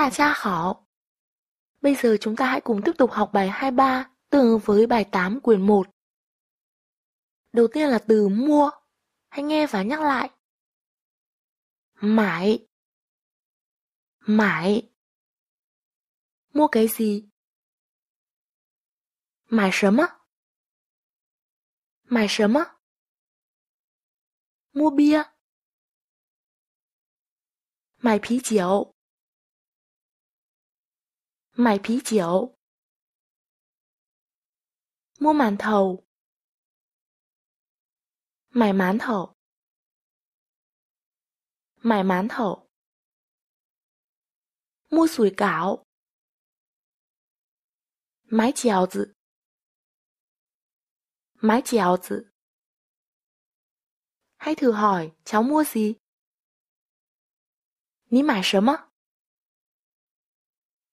Tả cha hảo. Bây giờ chúng ta hãy cùng tiếp tục học bài 23 tương ứng với bài 8 quyển 1. Đầu tiên là từ mua. Hãy nghe và nhắc lại. Mãi. Mãi. Mua cái gì? Mãi sớm á? Mãi sớm á? Mua bia. Mãi phí chiều. 买啤酒，mua màn thầu，买馒头，买馒头，mua sủi cảo，买饺子，买饺子。Hãy thử hỏi cháu mua gì? 你买什么？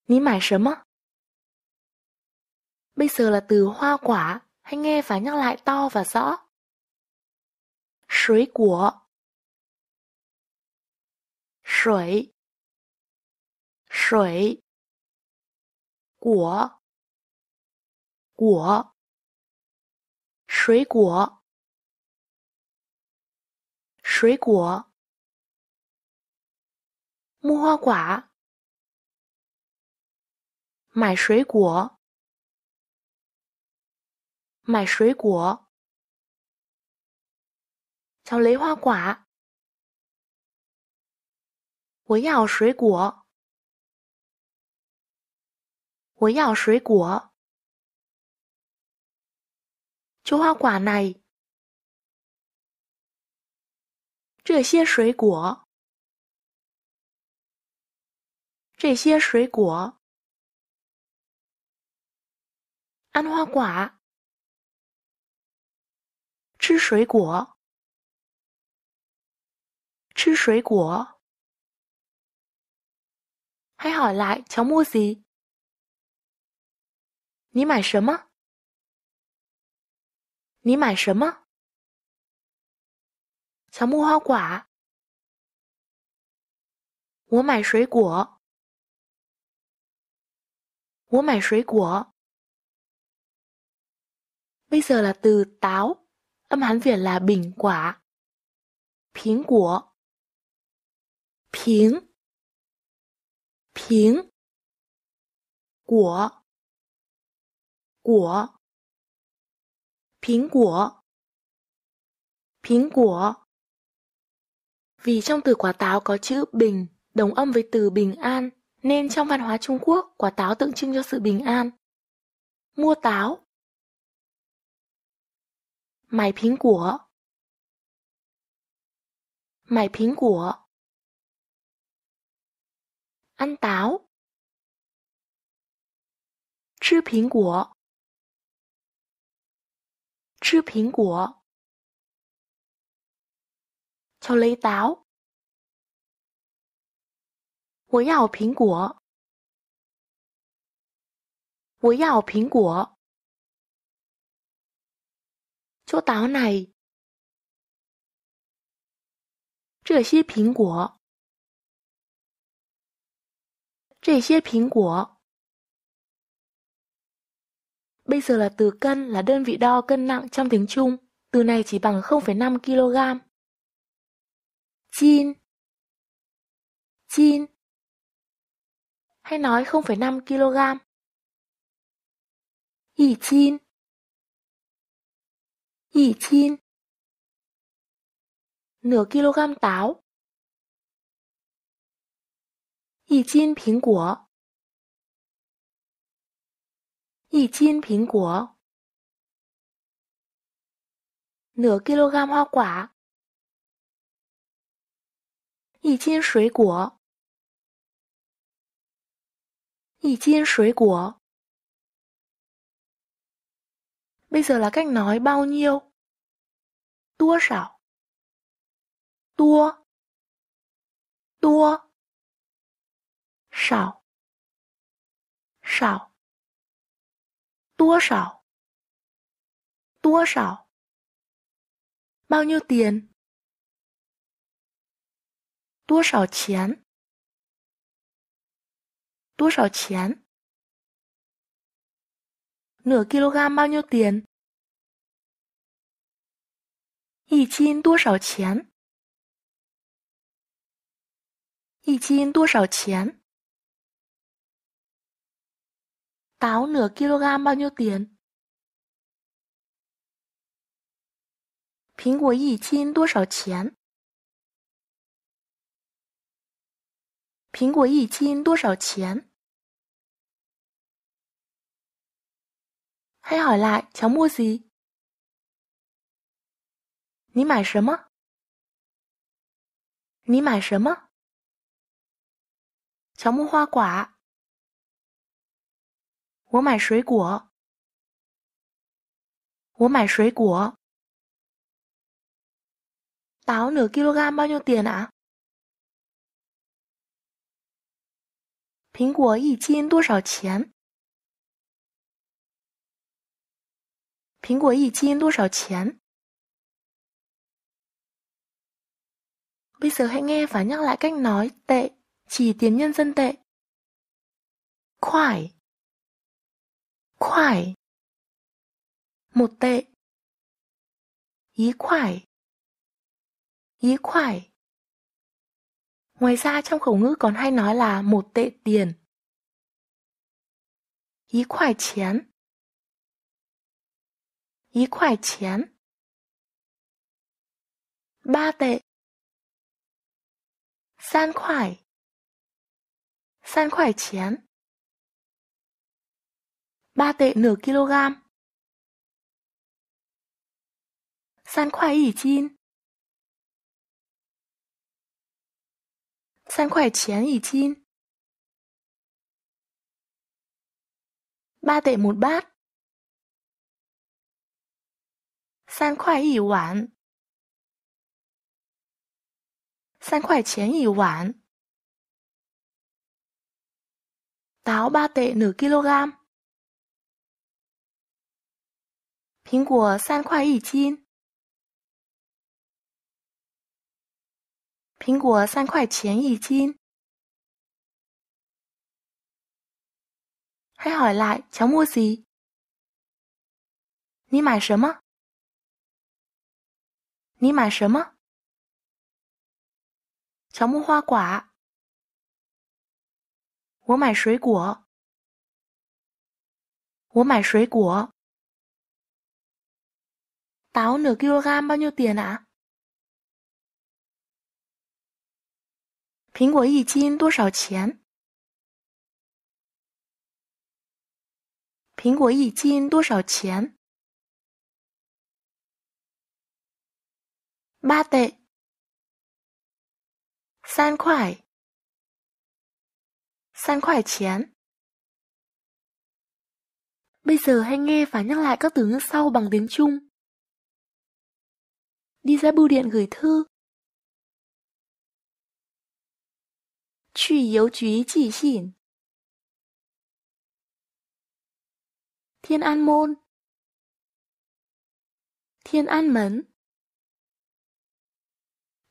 n í m ả Bây giờ là từ hoa quả, hãy nghe và nhắc lại to và rõ. Suối Suối Suối Suối Suối 水果水水果果水果水果梨果。买水果，买水果，小雷花寡。我要水果，我要水果，就花寡那。这些水果，这些水果。花瓜，吃水果，吃水果。还好 ỏ 乔木西。你买什么？你买什么？小木瓜。我买水果。我买水果。bây giờ là từ táo, âm Hán Việt là bình quả. Phiến của Phiến Phiến quả quả Phiến của Phiến của Vì trong từ quả táo có chữ bình đồng âm với từ bình an nên trong văn hóa Trung Quốc quả táo tượng trưng cho sự bình an. Mua táo 买苹果，买苹果，安吃苹果，吃苹果，求雷桃。我要苹果，我要苹果。chỗ táo này. Trưa xí 苹果. Trưa xí 苹果. Bây giờ là từ cân là đơn vị đo cân nặng trong tiếng Trung. Từ này chỉ bằng 0,5 kg. Chin Chin Hay nói 0,5 kg. Yì chin 一斤，半千克桃；一斤苹果，一斤苹果，半千克黄瓜；一斤水果，一斤水果。Bây giờ là cách nói bao nhiêu? Tua sảo. Tua. Tua. Sảo. Sảo. Tua sảo. Tua sảo. Bao nhiêu tiền? Tua sảo chén. Tua sảo chén nửa kg bao nhiêu tiền? Táo nửa kg bao nhiêu tiền? Quả Quả 苹果一斤多少钱？苹果一斤多少钱？还好啦，乔木西。你买什么？你买什么？乔木花寡。我买水果。我买水果。Táo nửa kg bao n h i ê 苹果一斤多少钱？苹果一斤多少钱? Bây giờ hãy nghe và nhắc lại cách nói tệ, chỉ tiền nhân dân tệ. Khoải Khoải Một tệ Ý khoải Ý khoải Ngoài ra trong khẩu ngữ còn hay nói là một tệ tiền. Ý khoải chén 一块钱。八 tệ，三块，三块钱。ba tệ nửa kg. 三块一斤，三块钱一斤。ba tệ một bát 三块一碗，三块钱一碗。桃八得六 k i l 苹果三块一斤，苹果三块钱一斤。还好来乔木西，你买什么？你买什么？乔木花果。我买水果。我买水果。桃两公斤，多少钱啊？苹果一斤多少钱？苹果一斤多少钱？ba tệ. San khoải. San khoải chén. Bây giờ hãy nghe và nhắc lại các từ ngữ sau bằng tiếng Trung. Đi ra bưu điện gửi thư. Chu yếu chí chỉ xỉn. Thiên An Môn Thiên An Mấn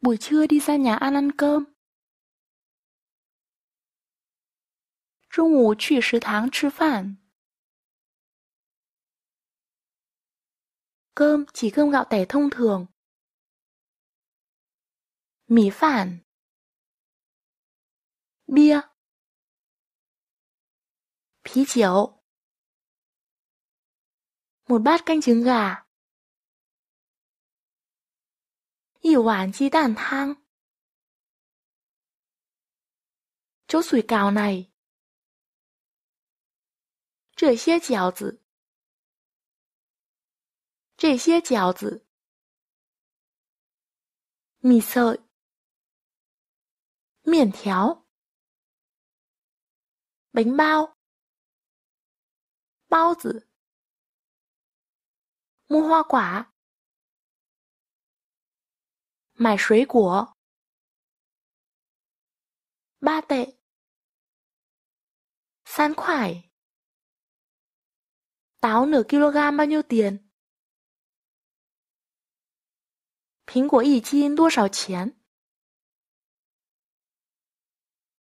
buổi trưa đi ra nhà ăn ăn cơm. Trung ngủ cơm chỉ cơm gạo tẻ thông thường. Mì phản. Bia. Pí chiếu. Một bát canh trứng gà. 一碗鸡蛋汤。chỗ sủi cào này. 这些饺子，这些饺子。米色，面条，bánh bao，包子，木花 quả。买水果，八袋，三块。桃，nửa kilogram，bao nhiêu tiền？苹果一斤多少钱？